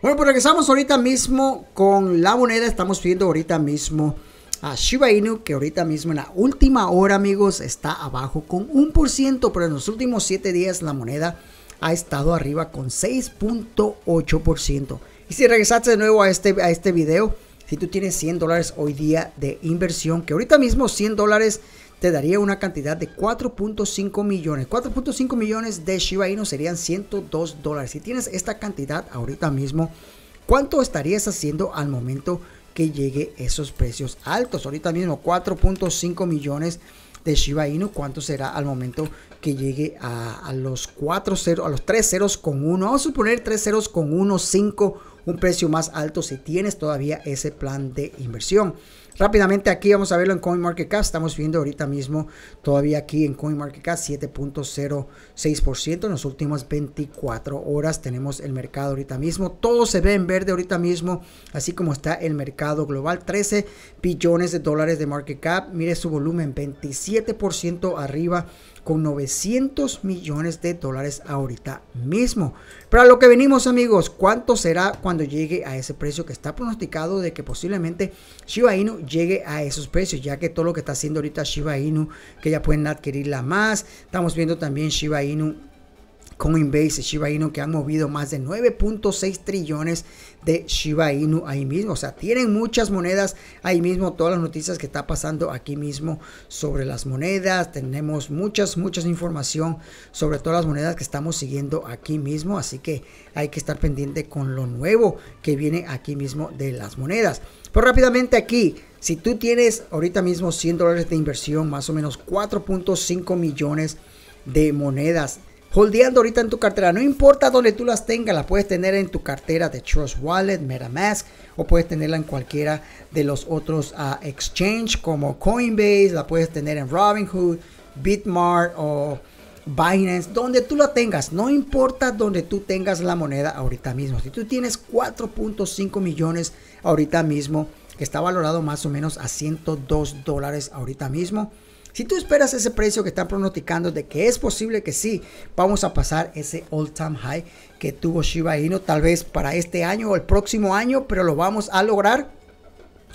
Bueno, pues regresamos ahorita mismo con la moneda. Estamos viendo ahorita mismo a Shiba Inu, que ahorita mismo en la última hora, amigos, está abajo con un por ciento. pero en los últimos 7 días la moneda ha estado arriba con 6.8%. Y si regresaste de nuevo a este, a este video, si tú tienes 100 dólares hoy día de inversión, que ahorita mismo 100 dólares te daría una cantidad de 4.5 millones. 4.5 millones de Shiba Inu serían 102 dólares. Si tienes esta cantidad ahorita mismo, ¿cuánto estarías haciendo al momento que llegue esos precios altos? Ahorita mismo 4.5 millones de Shiba Inu, ¿cuánto será al momento que llegue a, los 4 a los 30 con 1? Vamos a suponer 3.0 con 15 un precio más alto si tienes todavía ese plan de inversión. Rápidamente aquí vamos a verlo en CoinMarketCap. Estamos viendo ahorita mismo todavía aquí en CoinMarketCap 7.06% en las últimas 24 horas. Tenemos el mercado ahorita mismo. Todo se ve en verde ahorita mismo, así como está el mercado global. 13 billones de dólares de market cap. Mire su volumen 27% arriba con 900 millones de dólares ahorita mismo. Pero a lo que venimos amigos, ¿cuánto será cuando llegue a ese precio que está pronosticado de que posiblemente Shiba Inu llegue a esos precios, ya que todo lo que está haciendo ahorita Shiba Inu, que ya pueden adquirirla más. Estamos viendo también Shiba Inu Coinbase, Shiba Inu, que han movido más de 9.6 trillones de Shiba Inu ahí mismo. O sea, tienen muchas monedas ahí mismo, todas las noticias que está pasando aquí mismo sobre las monedas. Tenemos muchas, muchas información sobre todas las monedas que estamos siguiendo aquí mismo. Así que hay que estar pendiente con lo nuevo que viene aquí mismo de las monedas. Pero pues rápidamente aquí, si tú tienes ahorita mismo 100 dólares de inversión, más o menos 4.5 millones de monedas holdeando ahorita en tu cartera. No importa dónde tú las tengas, la puedes tener en tu cartera de Trust Wallet, MetaMask o puedes tenerla en cualquiera de los otros ah, exchange como Coinbase, la puedes tener en Robinhood, Bitmart o Binance, donde tú la tengas, no importa donde tú tengas la moneda ahorita mismo. Si tú tienes 4.5 millones ahorita mismo, está valorado más o menos a 102 dólares ahorita mismo, si tú esperas ese precio que están pronosticando de que es posible que sí, vamos a pasar ese all time high que tuvo Shiba Inu tal vez para este año o el próximo año, pero lo vamos a lograr.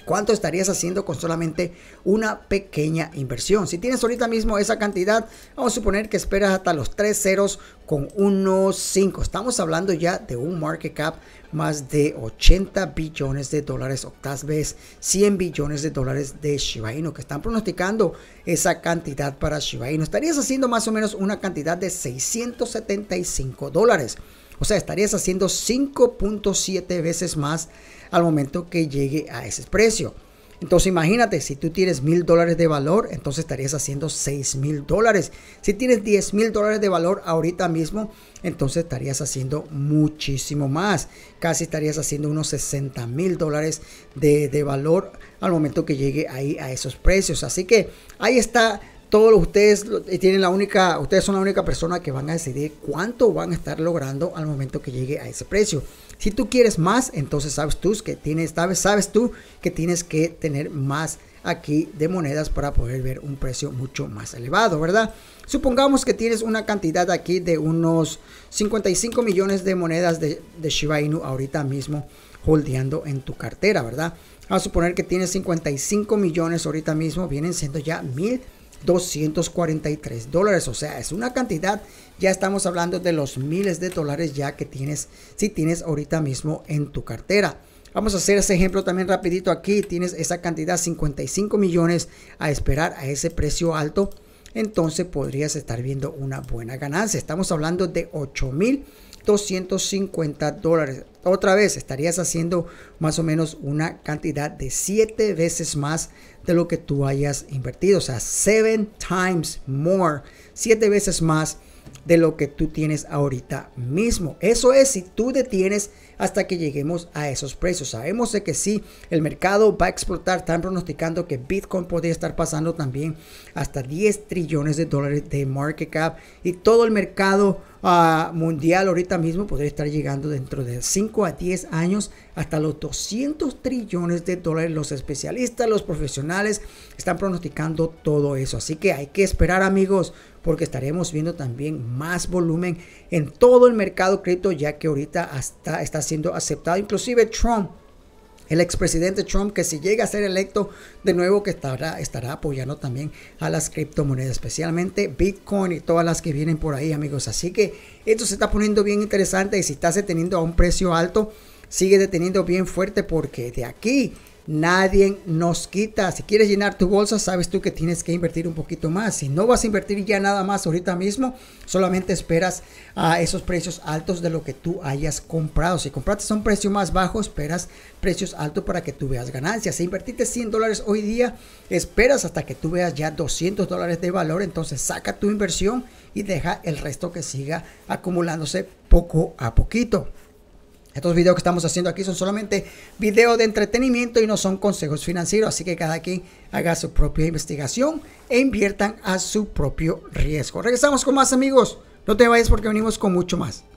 ¿Cuánto estarías haciendo con solamente una pequeña inversión? Si tienes ahorita mismo esa cantidad, vamos a suponer que esperas hasta los tres ceros con unos 5. Estamos hablando ya de un market cap más de 80 billones de dólares o tal vez 100 billones de dólares de Shiba Inu que están pronosticando esa cantidad para Shiba Inu. Estarías haciendo más o menos una cantidad de 675 dólares. O sea, estarías haciendo 5.7 veces más al momento que llegue a ese precio. Entonces imagínate, si tú tienes mil dólares de valor, entonces estarías haciendo seis mil dólares. Si tienes diez mil dólares de valor ahorita mismo, entonces estarías haciendo muchísimo más. Casi estarías haciendo unos 60 mil dólares de, de valor al momento que llegue ahí a esos precios. Así que ahí está todos ustedes eh, tienen la única, ustedes son la única persona que van a decidir cuánto van a estar logrando al momento que llegue a ese precio. Si tú quieres más, entonces sabes tú que tienes, sabes, tú que tienes que tener más aquí de monedas para poder ver un precio mucho más elevado, ¿verdad? Supongamos que tienes una cantidad aquí de unos 55 millones de monedas de, de Shiba Inu ahorita mismo holdeando en tu cartera, ¿verdad? Vamos a suponer que tienes 55 millones ahorita mismo, vienen siendo ya mil 243 dólares. O sea, es una cantidad, ya estamos hablando de los miles de dólares ya que tienes, si tienes ahorita mismo en tu cartera. Vamos a hacer ese ejemplo también rapidito aquí. Tienes esa cantidad, 55 millones a esperar a ese precio alto. Entonces podrías estar viendo una buena ganancia. Estamos hablando de 8 mil 250 dólares. Otra vez estarías haciendo más o menos una cantidad de 7 veces más de lo que tú hayas invertido. O sea, 7 times more. 7 veces más de lo que tú tienes ahorita mismo. Eso es si tú detienes hasta que lleguemos a esos precios. Sabemos de que sí, el mercado va a explotar. Están pronosticando que Bitcoin podría estar pasando también hasta 10 trillones de dólares de market cap y todo el mercado mundial ahorita mismo podría estar llegando dentro de 5 a 10 años hasta los 200 trillones de dólares. Los especialistas, los profesionales están pronosticando todo eso. Así que hay que esperar amigos porque estaremos viendo también más volumen en todo el mercado cripto ya que ahorita hasta está siendo aceptado. Inclusive Trump el expresidente Trump, que si llega a ser electo de nuevo, que estará, estará apoyando también a las criptomonedas, especialmente Bitcoin y todas las que vienen por ahí, amigos. Así que esto se está poniendo bien interesante y si estás deteniendo a un precio alto, sigue deteniendo bien fuerte porque de aquí nadie nos quita. Si quieres llenar tu bolsa, sabes tú que tienes que invertir un poquito más. Si no vas a invertir ya nada más ahorita mismo, solamente esperas a esos precios altos de lo que tú hayas comprado. Si compraste a un precio más bajo, esperas precios altos para que tú veas ganancias. Si invertiste 100 dólares hoy día, esperas hasta que tú veas ya 200 dólares de valor. Entonces saca tu inversión y deja el resto que siga acumulándose poco a poquito. Estos videos que estamos haciendo aquí son solamente videos de entretenimiento y no son consejos financieros, así que cada quien haga su propia investigación e inviertan a su propio riesgo. Regresamos con más amigos, no te vayas porque venimos con mucho más.